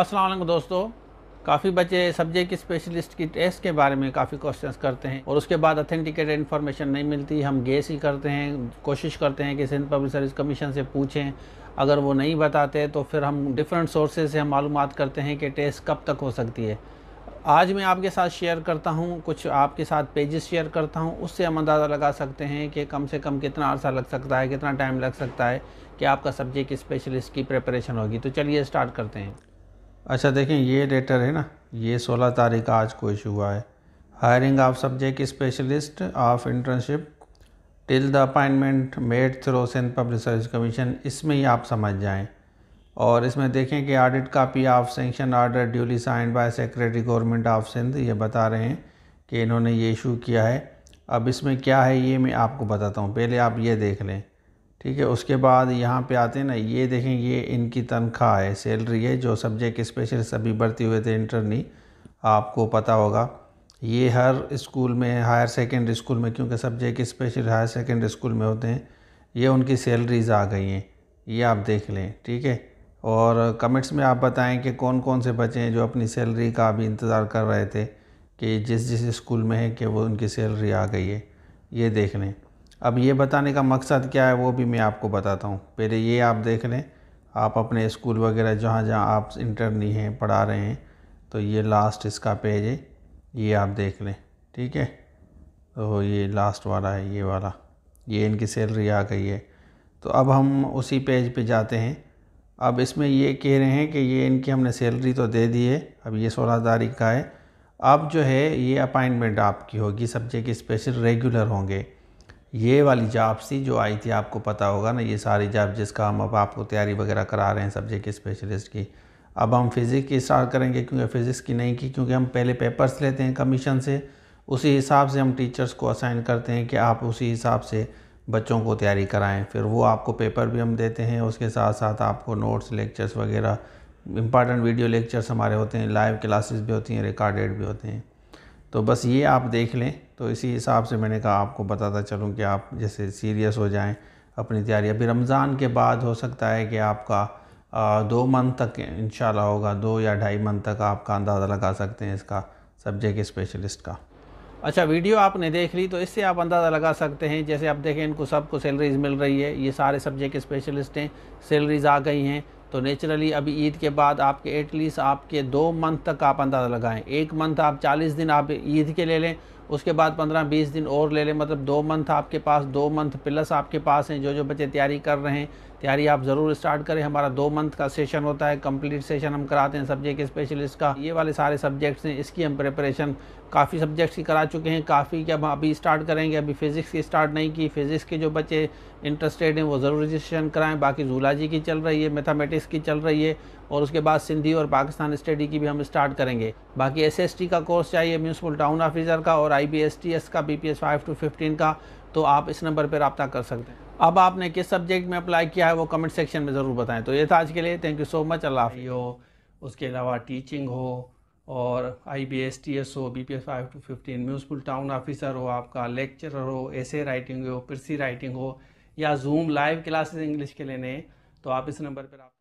असलम दोस्तों काफ़ी बच्चे सब्जेक्ट की स्पेशलिस्ट की टेस्ट के बारे में काफ़ी क्वेश्चंस करते हैं और उसके बाद अथेंटिकेटेड इन्फॉर्मेशन नहीं मिलती हम गेस ही करते हैं कोशिश करते हैं कि सिंध पब्लिक सर्विस कमीशन से पूछें अगर वो नहीं बताते तो फिर हम डिफरेंट सोर्सेज से हम मालूम करते हैं कि टेस्ट कब तक हो सकती है आज मैं आपके साथ शेयर करता हूँ कुछ आपके साथ पेजेस शेयर करता हूँ उससे हम अंदाज़ा लगा सकते हैं कि कम से कम कितना अर्सा लग सकता है कितना टाइम लग सकता है कि आपका सब्जेक्ट स्पेशलिस्ट की प्रिपरेशन होगी तो चलिए स्टार्ट करते हैं अच्छा देखें ये लेटर है ना ये सोलह तारीख का आज को इशू हुआ है hiring of subject specialist of internship till the appointment made through sent public service commission इसमें ही आप समझ जाएं और इसमें देखें कि audit copy of sanction order duly sign by secretary government of Sindh ये बता रहे हैं कि इन्होंने ये इशू किया है अब इसमें क्या है ये मैं आपको बताता हूँ पहले आप ये देख लें ठीक है उसके बाद यहाँ पे आते हैं ना ये देखें ये इनकी तनख्वाह है सैलरी है जो सब्जेक्ट स्पेशल सभी भर्ती हुए थे इंटरनी आपको पता होगा ये हर स्कूल में हायर सेकेंडरी स्कूल में क्योंकि subject special higher secondary school में होते हैं ये उनकी सैलरीज़ आ गई हैं ये आप देख लें ठीक है और कमेंट्स में आप बताएं कि कौन कौन से बच्चे हैं जो अपनी सैलरी का अभी इंतज़ार कर रहे थे कि जिस जिस स्कूल में है कि वो उनकी सैलरी आ गई है ये देख लें अब ये बताने का मकसद क्या है वो भी मैं आपको बताता हूँ पहले ये आप देख लें आप अपने स्कूल वगैरह जहाँ जहाँ आप इंटरनी हैं पढ़ा रहे हैं तो ये लास्ट इसका पेज है ये आप देख लें ठीक है तो ये लास्ट वाला है ये वाला ये इनकी सैलरी आ गई है तो अब हम उसी पेज पे जाते हैं अब इसमें ये कह रहे हैं कि ये इनकी हमने सैलरी तो दे दी है अब ये सोलह तारीख का है अब जो है ये अपॉइंटमेंट आपकी होगी सब्जेक्ट स्पेशल रेगुलर होंगे ये वाली जॉब थी जो आई थी आपको पता होगा ना ये सारी जॉब जिसका हम अब आपको तैयारी वगैरह करा रहे हैं सब्जेक्ट स्पेशलिस्ट की अब हम फिज़िक्स की स्टार्ट करेंगे क्योंकि फ़िज़िक्स की नहीं की क्योंकि हम पहले पेपर्स लेते हैं कमीशन से उसी हिसाब से हम टीचर्स को असाइन करते हैं कि आप उसी हिसाब से बच्चों को तैयारी कराएं फिर वो आपको पेपर भी हम देते हैं उसके साथ साथ आपको नोट्स लेक्चर्स वगैरह इंपॉर्टेंट वीडियो लेक्चर्स हमारे होते हैं लाइव क्लासेस भी होती हैं रिकॉर्डेड भी होते हैं तो बस ये आप देख लें तो इसी हिसाब से मैंने कहा आपको बताता चलूँ कि आप जैसे सीरियस हो जाएँ अपनी तैयारी अभी रमज़ान के बाद हो सकता है कि आपका दो मंथ तक इन होगा दो या ढाई मंथ तक आपका अंदाज़ा लगा सकते हैं इसका सब्जेक्ट स्पेशलिस्ट का अच्छा वीडियो आपने देख ली तो इससे आप अंदाज़ा लगा सकते हैं जैसे आप देखें इनको सबको सैलरीज़ मिल रही है ये सारे सब्जेक्ट स्पेशलिस्ट हैं सैलरीज़ आ गई हैं तो नेचुरली अभी ईद के बाद आपके एटलीस्ट आपके दो मंथ तक आप अंदाज़ा लगाएं एक मंथ आप चालीस दिन आप ईद के ले लें उसके बाद पंद्रह बीस दिन और ले लें मतलब दो मंथ आपके पास दो मंथ प्लस आपके पास हैं जो जो बच्चे तैयारी कर रहे हैं तैयारी आप ज़रूर स्टार्ट करें हमारा दो मंथ का सेशन होता है कंप्लीट सेशन हम कराते हैं सब्जेक्ट स्पेशलिस्ट का ये वाले सारे सब्जेक्ट्स हैं इसकी हम प्रिपरेशन काफ़ी सब्जेक्ट्स की करा चुके हैं काफ़ी क्या हम अभी स्टार्ट करेंगे अभी फिज़िक्स की स्टार्ट नहीं की फिज़िक्स के जो बच्चे इंटरेस्टेड हैं वो ज़रूर रजिस्ट्रेशन कराएं बाकी जूलॉजी की चल रही है मैथामेटिक्स की चल रही है और उसके बाद सिंधी और पाकिस्तान स्टडी की भी हम स्टार्ट करेंगे बाकी एस का कोर्स चाहिए म्यूनसिपल टाउन ऑफिसर का और आई बी का B P five to fifteen का तो आप इस नंबर पर रबता कर सकते हैं अब आपने किस सब्जेक्ट में अप्लाई किया है वो कमेंट सेक्शन में ज़रूर बताएं तो ये था आज के लिए thank you so much Allah हो उसके अलावा टीचिंग हो और I B S T S हो B P S five to fifteen municipal town officer हो आपका लेक्चरर हो ऐसे राइटिंग हो प्रिसी राइटिंग हो या जूम लाइव क्लासेस इंग्लिश के लेने तो आप इस नंबर पर आप